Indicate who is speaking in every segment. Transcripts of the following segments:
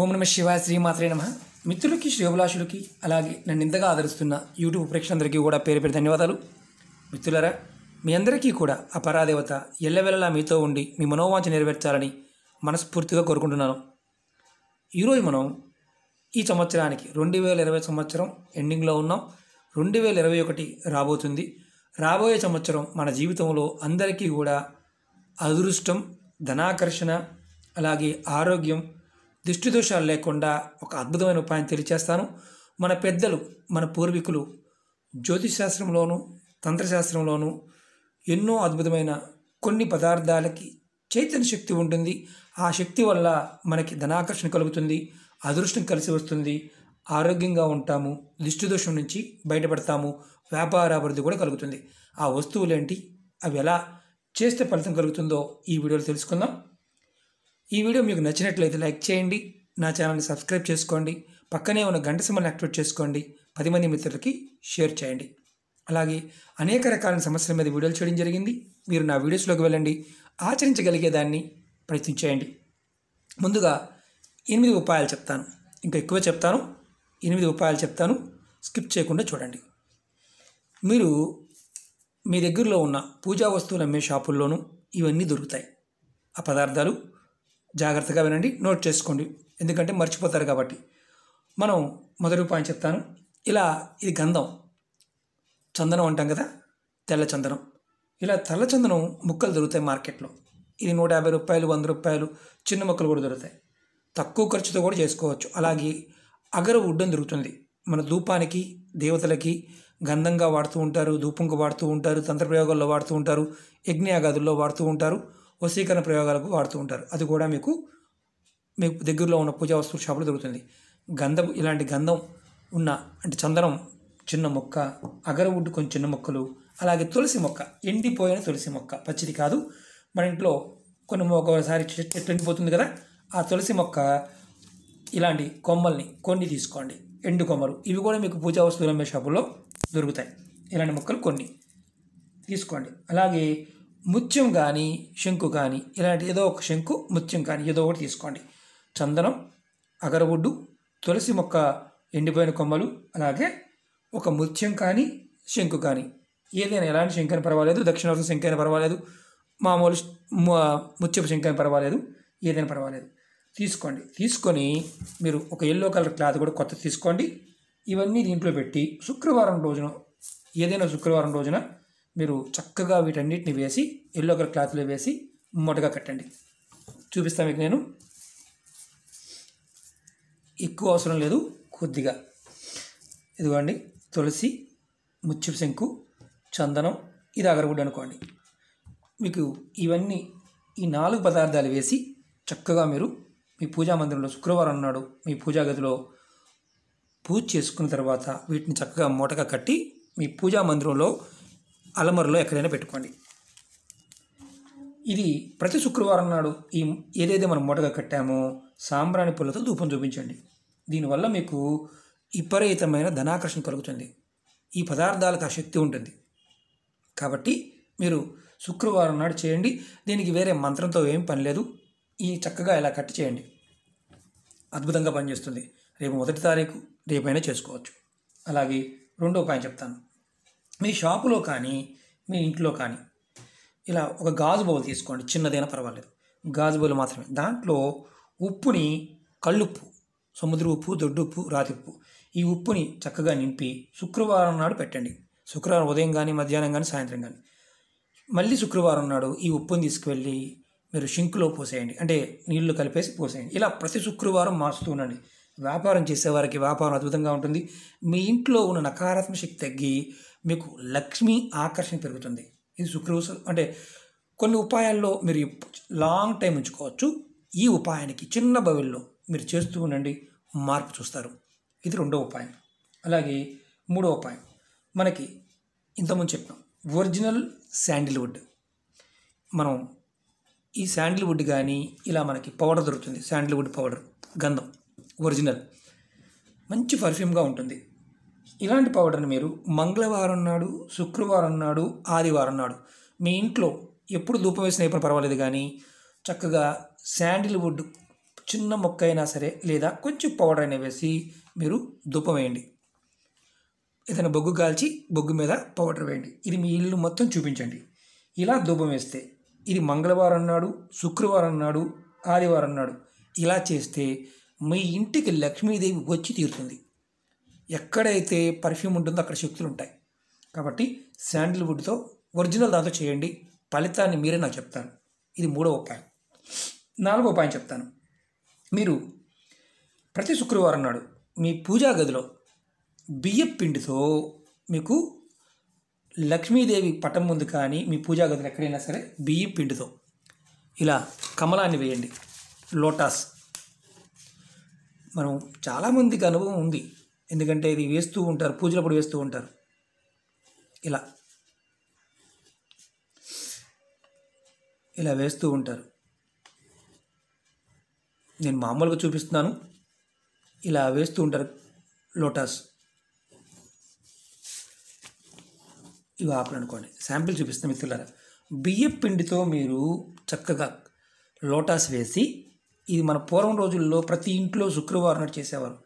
Speaker 1: ఓం నమ శివాయ శ్రీమాత్రే నమ మిత్రులకి శ్రేభిలాషులకి అలాగే నన్ను ఇంతగా ఆదరిస్తున్న యూట్యూబ్ ప్రేక్షకులందరికీ కూడా పేరు పేరు ధన్యవాదాలు మిత్రులరా మీ అందరికీ కూడా అపరాదేవత పరాదేవత ఎల్లవెల్లలా మీతో ఉండి మీ మనోవాంఛ నెరవేర్చాలని మనస్ఫూర్తిగా కోరుకుంటున్నాను ఈరోజు మనం ఈ సంవత్సరానికి రెండు వేల ఇరవై సంవత్సరం ఎండింగ్లో ఉన్నాం రెండు వేల ఇరవై ఒకటి రాబోతుంది రాబోయే సంవత్సరం మన జీవితంలో అందరికీ కూడా అదృష్టం ధనాకర్షణ అలాగే ఆరోగ్యం దిష్టి దోషాలు లేకుండా ఒక అద్భుతమైన ఉపాయం తెలియచేస్తాను మన పెద్దలు మన పూర్వీకులు శాస్త్రంలోను తంత్రశాస్త్రంలోనూ ఎన్నో అద్భుతమైన కొన్ని పదార్థాలకి చైతన్య శక్తి ఉంటుంది ఆ శక్తి వల్ల మనకి ధనాకర్షణ కలుగుతుంది అదృష్టం కలిసి వస్తుంది ఆరోగ్యంగా ఉంటాము దోషం నుంచి బయటపడతాము వ్యాపార అభివృద్ధి కూడా కలుగుతుంది ఆ వస్తువులేంటి అవి ఎలా చేస్తే ఫలితం కలుగుతుందో ఈ వీడియోలో తెలుసుకుందాం ఈ వీడియో మీకు నచ్చినట్లయితే లైక్ చేయండి నా ఛానల్ని సబ్స్క్రైబ్ చేసుకోండి పక్కనే ఉన్న గంట సింబల్ని యాక్టివేట్ చేసుకోండి పది మంది మిత్రులకి షేర్ చేయండి అలాగే అనేక రకాల సమస్యల మీద వీడియోలు చేయడం జరిగింది మీరు నా వీడియోస్లోకి వెళ్ళండి ఆచరించగలిగేదాన్ని ప్రయత్నించేయండి ముందుగా ఎనిమిది ఉపాయాలు చెప్తాను ఇంకా ఎక్కువ చెప్తాను ఎనిమిది ఉపాయాలు చెప్తాను స్కిప్ చేయకుండా చూడండి మీరు మీ దగ్గరలో ఉన్న పూజా వస్తువులు అమ్మే షాపుల్లోనూ ఇవన్నీ దొరుకుతాయి ఆ పదార్థాలు జాగ్రత్తగా వినండి నోట్ చేసుకోండి ఎందుకంటే మర్చిపోతారు కాబట్టి మనం మొదటి పాయింట్ చెప్తాను ఇలా ఇది గంధం చందనం అంటాం కదా తెల్ల చందనం ఇలా తెల్ల చందనం ముక్కలు దొరుకుతాయి మార్కెట్లో ఇది నూట యాభై రూపాయలు వంద రూపాయలు చిన్న ముక్కలు కూడా దొరుకుతాయి తక్కువ ఖర్చుతో కూడా చేసుకోవచ్చు అలాగే అగర ఉడ్డం దొరుకుతుంది మన ధూపానికి దేవతలకి గంధంగా వాడుతూ ఉంటారు ధూపంగా వాడుతూ ఉంటారు తంత్రప్రయోగాల్లో వాడుతూ ఉంటారు యజ్ఞయాగాదుల్లో వాడుతూ ఉంటారు వశీకరణ ప్రయోగాలకు వాడుతూ ఉంటారు అది కూడా మీకు మీకు దగ్గరలో ఉన్న పూజా వస్తువుల షాపులో దొరుకుతుంది గంధం ఇలాంటి గంధం ఉన్న అంటే చందనం చిన్న మొక్క అగరవుడ్డు కొన్ని చిన్న మొక్కలు అలాగే తులసి మొక్క ఎండిపోయిన తులసి మొక్క పచ్చిది కాదు మన ఇంట్లో కొన్ని ఒకసారి చెట్లు ఎండిపోతుంది కదా ఆ తులసి మొక్క ఇలాంటి కొమ్మల్ని కొన్ని తీసుకోండి ఎండు కొమ్మలు ఇవి కూడా మీకు పూజా వస్తువులు అమ్మే షాపుల్లో దొరుకుతాయి ఇలాంటి మొక్కలు కొన్ని తీసుకోండి అలాగే ముత్యం కానీ శంకు కానీ ఇలాంటి ఏదో ఒక శంకు ముత్యం కానీ ఏదో ఒకటి తీసుకోండి చందనం అగరవుడ్డు తులసి మొక్క ఎండిపోయిన కొమ్మలు అలాగే ఒక ముత్యం కానీ శంకు కానీ ఏదైనా ఎలాంటి శంకైనా పర్వాలేదు దక్షిణార్థ శంకైనా పర్వాలేదు మామూలు ముత్యపు శంకైనా పర్వాలేదు ఏదైనా పర్వాలేదు తీసుకోండి తీసుకొని మీరు ఒక ఎల్లో కలర్ క్లాత్ కూడా కొత్త తీసుకోండి ఇవన్నీ దీంట్లో పెట్టి శుక్రవారం రోజున ఏదైనా శుక్రవారం రోజున మీరు చక్కగా వీటన్నిటిని వేసి ఎల్లో కలర్ క్లాత్లో వేసి మొటగా కట్టండి చూపిస్తాను మీకు నేను ఎక్కువ అవసరం లేదు కొద్దిగా ఇదిగోండి తులసి ముచ్చి శంకు చందనం ఇది అగరగుడ్డ అనుకోండి మీకు ఇవన్నీ ఈ నాలుగు పదార్థాలు వేసి చక్కగా మీరు మీ పూజా మందిరంలో శుక్రవారం ఉన్నాడు మీ పూజా గదిలో పూజ చేసుకున్న తర్వాత వీటిని చక్కగా మూటగా కట్టి మీ పూజా మందిరంలో అలమరలో ఎక్కడైనా పెట్టుకోండి ఇది ప్రతి శుక్రవారం నాడు ఈ ఏదైతే మనం మూటగా కట్టామో సాంబ్రాణి పుల్లతో ధూపం చూపించండి దీనివల్ల మీకు విపరీతమైన ధనాకర్షణ కలుగుతుంది ఈ పదార్థాలకు ఆ శక్తి ఉంటుంది కాబట్టి మీరు శుక్రవారం నాడు చేయండి దీనికి వేరే మంత్రంతో ఏం పని లేదు ఈ చక్కగా ఇలా కట్ చేయండి అద్భుతంగా పనిచేస్తుంది రేపు మొదటి తారీఖు రేపైనా చేసుకోవచ్చు అలాగే రెండో పాయింట్ చెప్తాను మీ షాపులో కానీ మీ ఇంట్లో కానీ ఇలా ఒక గాజు బౌల్ తీసుకోండి చిన్నదైనా పర్వాలేదు గాజు బౌల్ మాత్రమే దాంట్లో ఉప్పుని కళ్ళుప్పు సముద్ర ఉప్పు దొడ్డు ఉప్పు రాతి ఉప్పు ఈ ఉప్పుని చక్కగా నింపి శుక్రవారం నాడు పెట్టండి శుక్రవారం ఉదయం కానీ మధ్యాహ్నం కానీ సాయంత్రం కానీ మళ్ళీ శుక్రవారం నాడు ఈ ఉప్పుని తీసుకువెళ్ళి మీరు షింక్లో పోసేయండి అంటే నీళ్లు కలిపేసి పోసేయండి ఇలా ప్రతి శుక్రవారం మార్చుతూ ఉండండి వ్యాపారం చేసేవారికి వ్యాపారం అద్భుతంగా ఉంటుంది మీ ఇంట్లో ఉన్న నకారాత్మక శక్తి తగ్గి మీకు లక్ష్మి ఆకర్షణ పెరుగుతుంది ఇది శుక్రవారం అంటే కొన్ని ఉపాయాల్లో మీరు లాంగ్ టైం ఉంచుకోవచ్చు ఈ ఉపాయానికి చిన్న బవిల్లో మీరు చేస్తూ ఉండండి మార్పు చూస్తారు ఇది రెండో ఉపాయం అలాగే మూడో ఉపాయం మనకి ఇంతకుముందు చెప్పినాం ఒరిజినల్ శాండిల్వుడ్ మనం ఈ శాండిల్వుడ్ కానీ ఇలా మనకి పౌడర్ దొరుకుతుంది శాండిల్వుడ్ పౌడర్ గంధం ఒరిజినల్ మంచి పర్ఫ్యూమ్గా ఉంటుంది ఇలాంటి పౌడర్ని మీరు మంగళవారం నాడు శుక్రవారం నాడు ఆదివారం నాడు మీ ఇంట్లో ఎప్పుడు ధూపం వేసిన ఇప్పుడు పర్వాలేదు కానీ చక్కగా శాండిల్వుడ్ చిన్న మొక్క అయినా సరే లేదా కొంచెం పౌడర్ అయినా వేసి మీరు ధూపం వేయండి ఏదైనా బొగ్గు కాల్చి బొగ్గు మీద పౌడర్ వేయండి ఇది మీ ఇల్లు మొత్తం చూపించండి ఇలా ధూపం వేస్తే ఇది మంగళవారం నాడు శుక్రవారం నాడు ఆదివారం నాడు ఇలా చేస్తే మీ ఇంటికి లక్ష్మీదేవి వచ్చి తీరుతుంది ఎక్కడైతే పర్ఫ్యూమ్ ఉంటుందో అక్కడ శక్తులు ఉంటాయి కాబట్టి శాండిల్వుడ్తో ఒరిజినల్ దాంతో చేయండి ఫలితాన్ని మీరే నాకు చెప్తాను ఇది మూడవ ఉపాయం నాలుగో ఉపాయం చెప్తాను మీరు ప్రతి శుక్రవారం నాడు మీ పూజా గదిలో బియ్యం పిండితో మీకు లక్ష్మీదేవి పటం ముందు కానీ మీ పూజా గదిలో ఎక్కడైనా సరే బియ్యం పిండితో ఇలా కమలాన్ని వేయండి లోటాస్ మనం చాలామందికి అనుభవం ఉంది ఎందుకంటే ఇది వేస్తూ ఉంటారు పూజలప్పుడు వేస్తూ ఉంటారు ఇలా ఇలా వేస్తూ ఉంటారు నేను మామూలుగా చూపిస్తున్నాను ఇలా వేస్తూ ఉంటారు లోటస్ ఇవి ఆపలనుకోండి శాంపిల్ చూపిస్తాను మిత్రులారా బియ్యం పిండితో మీరు చక్కగా లోటాస్ వేసి ఇది మన పూర్వం రోజుల్లో ప్రతి ఇంట్లో శుక్రవారం నాడు చేసేవారు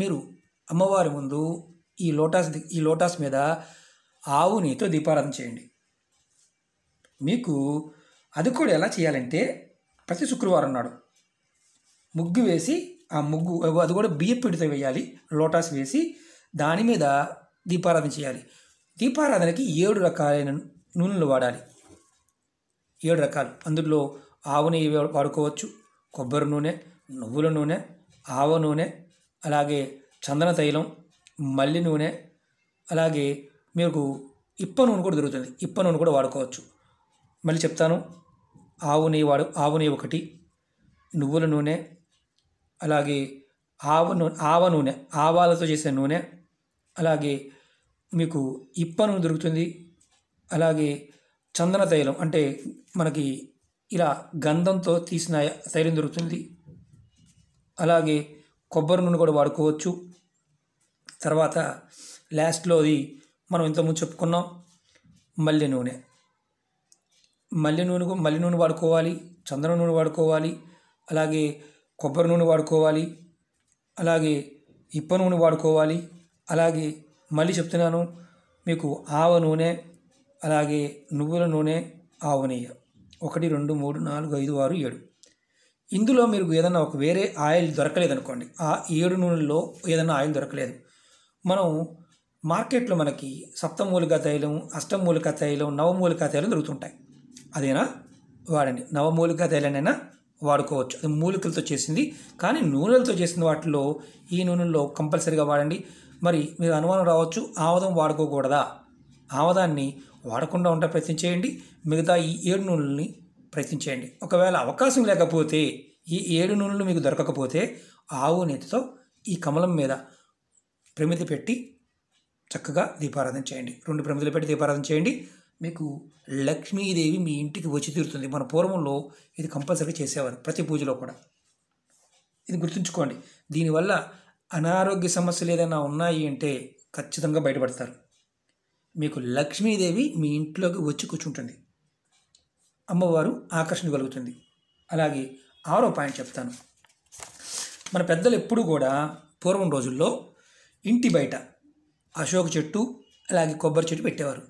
Speaker 1: మీరు అమ్మవారి ముందు ఈ లోటాస్ ఈ లోటాస్ మీద ఆవు నీతో దీపారాధన చేయండి మీకు అది కూడా ఎలా చేయాలంటే ప్రతి శుక్రవారం నాడు ముగ్గు వేసి ఆ ముగ్గు అది కూడా బియ్య పిండితో వేయాలి లోటాస్ వేసి దాని మీద దీపారాధన చేయాలి దీపారాధనకి ఏడు రకాలైన నూనెలు వాడాలి ఏడు రకాలు అందులో ఆవు నెయ్యి వాడుకోవచ్చు కొబ్బరి నూనె నువ్వుల నూనె ఆవ నూనె అలాగే చందన తైలం మల్లి నూనె అలాగే మీకు ఇప్ప నూనె కూడా దొరుకుతుంది ఇప్ప నూనె కూడా వాడుకోవచ్చు మళ్ళీ చెప్తాను ఆవు నెయ్యి వాడు ఆవు నెయ్యి ఒకటి నువ్వుల నూనె అలాగే ఆవ నూనె ఆవ నూనె ఆవాలతో చేసే నూనె అలాగే మీకు ఇప్ప నూనె దొరుకుతుంది అలాగే చందన తైలం అంటే మనకి ఇలా గంధంతో తీసిన తైలం దొరుకుతుంది అలాగే కొబ్బరి నూనె కూడా వాడుకోవచ్చు తర్వాత లాస్ట్లోది మనం ఇంతకుముందు చెప్పుకున్నాం మల్లె నూనె మల్లె నూనె మల్లె నూనె వాడుకోవాలి చందన నూనె వాడుకోవాలి అలాగే కొబ్బరి నూనె వాడుకోవాలి అలాగే ఇప్ప నూనె వాడుకోవాలి అలాగే మళ్ళీ చెప్తున్నాను మీకు ఆవ నూనె అలాగే నువ్వుల నూనె ఆవు నెయ్యి ఒకటి రెండు మూడు నాలుగు ఐదు ఆరు ఏడు ఇందులో మీరు ఏదైనా ఒక వేరే ఆయిల్ దొరకలేదనుకోండి ఆ ఏడు నూనెల్లో ఏదైనా ఆయిల్ దొరకలేదు మనం మార్కెట్లో మనకి సప్తమూలిక తైలం అష్టమూలిక తైలం నవమూలిక తైలం దొరుకుతుంటాయి అదేనా వాడండి నవమూలిక తైలనైనా వాడుకోవచ్చు అది మూలికలతో చేసింది కానీ నూనెలతో చేసిన వాటిలో ఈ నూనెల్లో కంపల్సరీగా వాడండి మరి మీరు అనుమానం రావచ్చు ఆముదం వాడుకోకూడదా ఆవదాన్ని వాడకుండా ఉండే ప్రయత్నం చేయండి మిగతా ఈ ఏడు నూనెల్ని ప్రయత్నం చేయండి ఒకవేళ అవకాశం లేకపోతే ఈ ఏడు నూనెలు మీకు దొరకకపోతే ఆవు నేతితో ఈ కమలం మీద ప్రమిది పెట్టి చక్కగా దీపారాధన చేయండి రెండు ప్రమిదలు పెట్టి దీపారాధన చేయండి మీకు లక్ష్మీదేవి మీ ఇంటికి వచ్చి తీరుతుంది మన పూర్వంలో ఇది కంపల్సరీ చేసేవారు ప్రతి పూజలో కూడా ఇది గుర్తుంచుకోండి దీనివల్ల అనారోగ్య సమస్యలు ఏదైనా ఉన్నాయి అంటే ఖచ్చితంగా బయటపడతారు మీకు లక్ష్మీదేవి మీ ఇంట్లోకి వచ్చి కూర్చుంటుంది అమ్మవారు ఆకర్షణ కలుగుతుంది అలాగే ఆరో పాయింట్ చెప్తాను మన పెద్దలు ఎప్పుడూ కూడా పూర్వం రోజుల్లో ఇంటి బయట అశోక చెట్టు అలాగే కొబ్బరి చెట్టు పెట్టేవారు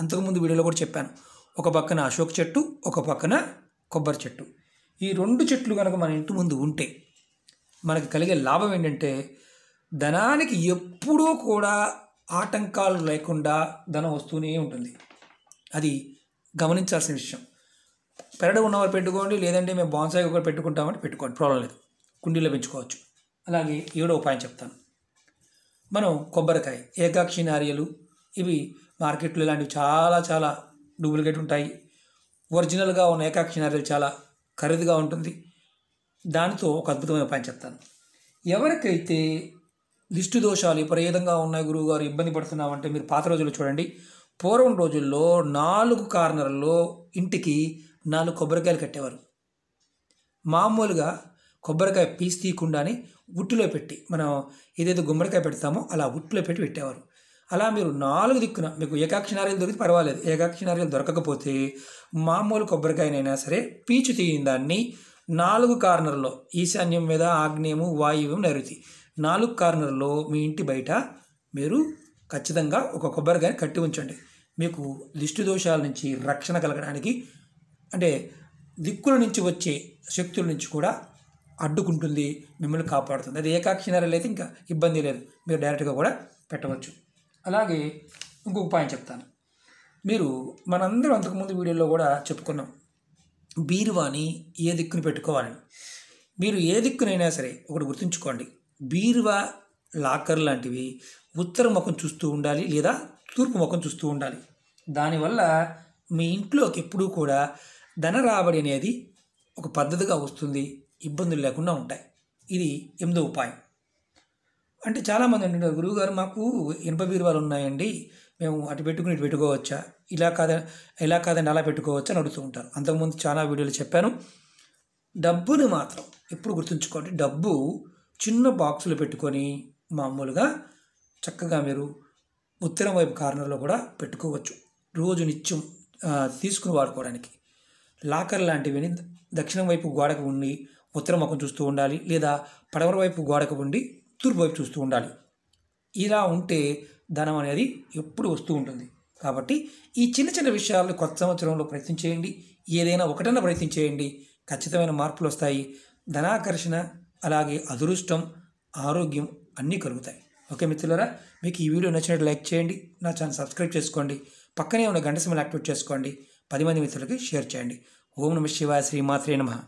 Speaker 1: అంతకుముందు వీడియోలో కూడా చెప్పాను ఒక పక్కన అశోక చెట్టు ఒక పక్కన కొబ్బరి చెట్టు ఈ రెండు చెట్లు కనుక మన ఇంటి ముందు ఉంటే మనకు కలిగే లాభం ఏంటంటే ధనానికి ఎప్పుడూ కూడా ఆటంకాలు లేకుండా ధనం వస్తూనే ఉంటుంది అది గమనించాల్సిన విషయం పెరడు ఉన్నవారు పెట్టుకోండి లేదంటే మేము బాన్సాయి ఒకటి పెట్టుకుంటామని పెట్టుకోండి ప్రాబ్లం లేదు కుండీలో పెంచుకోవచ్చు అలాగే ఏడో ఉపాయం చెప్తాను మనం కొబ్బరికాయ ఏకాక్షి నారియలు ఇవి మార్కెట్లో ఇలాంటివి చాలా చాలా డూప్లికేట్ ఉంటాయి ఒరిజినల్గా ఉన్న ఏకాక్షి నారియలు చాలా ఖరీదుగా ఉంటుంది దానితో ఒక అద్భుతమైన ఉపాయం చెప్తాను ఎవరికైతే దిష్టి దోషాలు విపరీతంగా ఉన్నాయి గురువుగారు ఇబ్బంది పడుతున్నామంటే మీరు పాత రోజుల్లో చూడండి పూర్వం రోజుల్లో నాలుగు కార్నర్లో ఇంటికి నాలుగు కొబ్బరికాయలు కట్టేవారు మామూలుగా కొబ్బరికాయ పీస్ తీయకుండానే ఉట్టులో పెట్టి మనం ఏదైతే గుమ్మడికాయ పెడతామో అలా ఉట్టులో పెట్టి పెట్టేవారు అలా మీరు నాలుగు దిక్కున మీకు ఏకాక్షనార్యాలు దొరికితే పర్వాలేదు ఏకాక్షనార్యాలు దొరకకపోతే మామూలు కొబ్బరికాయనైనా సరే పీచు తీయిన దాన్ని నాలుగు కార్నర్లో ఈశాన్యం మీద ఆగ్నేయము వాయువు నైరుతి నాలుగు కార్నర్లో మీ ఇంటి బయట మీరు ఖచ్చితంగా ఒక కొబ్బరికాయని కట్టి ఉంచండి మీకు దిష్టి దోషాల నుంచి రక్షణ కలగడానికి అంటే దిక్కుల నుంచి వచ్చే శక్తుల నుంచి కూడా అడ్డుకుంటుంది మిమ్మల్ని కాపాడుతుంది అది ఏకాక్షినారాలు అయితే ఇంకా ఇబ్బంది లేదు మీరు డైరెక్ట్గా కూడా పెట్టవచ్చు అలాగే ఇంకొక ఉపాయం చెప్తాను మీరు మనందరం అంతకుముందు వీడియోలో కూడా చెప్పుకున్నాం బీరువాని ఏ దిక్కును పెట్టుకోవాలని మీరు ఏ దిక్కునైనా సరే ఒకటి గుర్తుంచుకోండి బీరువా లాకర్ లాంటివి ఉత్తర ముఖం చూస్తూ ఉండాలి లేదా తూర్పు ముఖం చూస్తూ ఉండాలి దానివల్ల మీ ఇంట్లోకి ఎప్పుడూ కూడా ధన రాబడి అనేది ఒక పద్ధతిగా వస్తుంది ఇబ్బందులు లేకుండా ఉంటాయి ఇది ఎనిమిదో ఉపాయం అంటే చాలామంది అంటే గురువుగారు మాకు ఇనుప బీరువాలు ఉన్నాయండి మేము అటు పెట్టుకుని ఇటు పెట్టుకోవచ్చా ఇలా కాదని ఇలా కాదని అలా పెట్టుకోవచ్చా అని అడుగుతూ ఉంటారు అంతకుముందు చాలా వీడియోలు చెప్పాను డబ్బుని మాత్రం ఎప్పుడు గుర్తుంచుకోండి డబ్బు చిన్న బాక్సులు పెట్టుకొని మామూలుగా చక్కగా మీరు ఉత్తరం వైపు కార్నర్లో కూడా పెట్టుకోవచ్చు రోజు నిత్యం తీసుకుని వాడుకోవడానికి లాకర్ లాంటివి దక్షిణం వైపు గోడకు ఉండి ఉత్తరం ముఖం చూస్తూ ఉండాలి లేదా పడవర వైపు గోడకు ఉండి తూర్పు వైపు చూస్తూ ఉండాలి ఇలా ఉంటే ధనం అనేది ఎప్పుడు వస్తూ ఉంటుంది కాబట్టి ఈ చిన్న చిన్న విషయాలు కొత్త సంవత్సరంలో ప్రయత్నం చేయండి ఏదైనా ఒకటన్నా ప్రయత్నం చేయండి ఖచ్చితమైన మార్పులు వస్తాయి ధనాకర్షణ అలాగే అదృష్టం ఆరోగ్యం అన్నీ కలుగుతాయి ఓకే మిత్రులరా మీకు ఈ వీడియో నచ్చినట్టు లైక్ చేయండి నా ఛానల్ సబ్స్క్రైబ్ చేసుకోండి పక్కనే ఉన్న గంట సమయం యాక్టివేట్ చేసుకోండి పది మంది మిత్రులకి షేర్ చేయండి ఓం నమ శివాయ శ్రీమాత్రే నమ